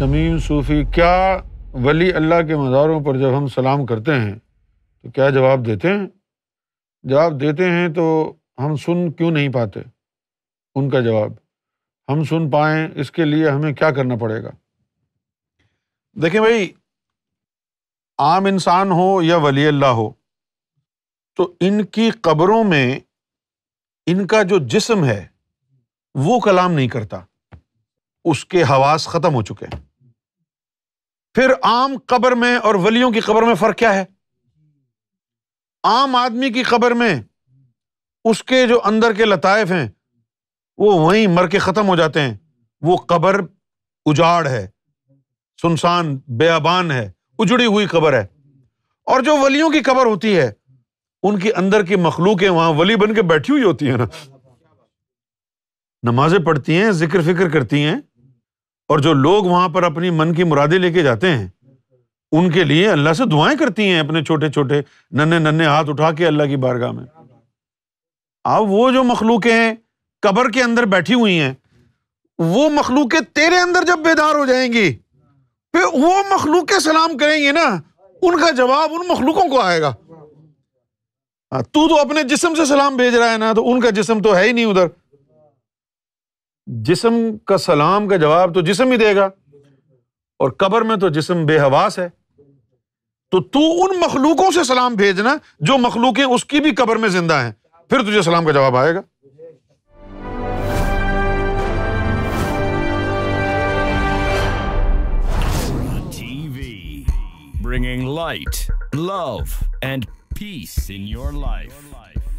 शमीम सूफ़ी क्या वली अल्लाह के मज़ारों पर जब हम सलाम करते हैं तो क्या जवाब देते हैं जवाब देते हैं तो हम सुन क्यों नहीं पाते उनका जवाब हम सुन पाएँ इसके लिए हमें क्या करना पड़ेगा देखें भाई आम इंसान हो या वली अल्लाह हो तो इनकी कब्रों में इनका जो जिस्म है वो कलाम नहीं करता उसके हवास ख़त्म हो चुके हैं फिर आम कब्र में और वलियों की कब्र में फर्क क्या है आम आदमी की कब्र में उसके जो अंदर के लताइफ हैं वो वहीं मर के ख़त्म हो जाते हैं वो कब्र उजाड़ है सुनसान बेअबान है उजड़ी हुई कब्र है और जो वलियों की कब्र होती है उनके अंदर की मखलूक है वहां वली बन के बैठी हुई होती है ना नमाजें पढ़ती हैं जिक्र फिक्र करती हैं और जो लोग वहां पर अपनी मन की मुरादे लेके जाते हैं उनके लिए अल्लाह से दुआएं करती हैं अपने छोटे छोटे नन्हे नन्हे हाथ उठा के अल्लाह की बारगाह में अब वो जो मखलूकें हैं कबर के अंदर बैठी हुई हैं वो मखलूकें तेरे अंदर जब बेदार हो जाएंगी फिर वो मखलूकें सलाम करेंगे ना उनका जवाब उन मखलूकों को आएगा हाँ, तू तो अपने जिसम से सलाम भेज रहा है ना तो उनका जिसम तो है ही नहीं उधर जिसम का सलाम का जवाब तो जिसम ही देगा और कबर में तो जिसम बेहवास है तो तू उन मखलूकों से सलाम भेजना जो मखलूकें उसकी भी कबर में जिंदा हैं फिर तुझे सलाम का जवाब आएगा Bringing light, love, and peace in your life.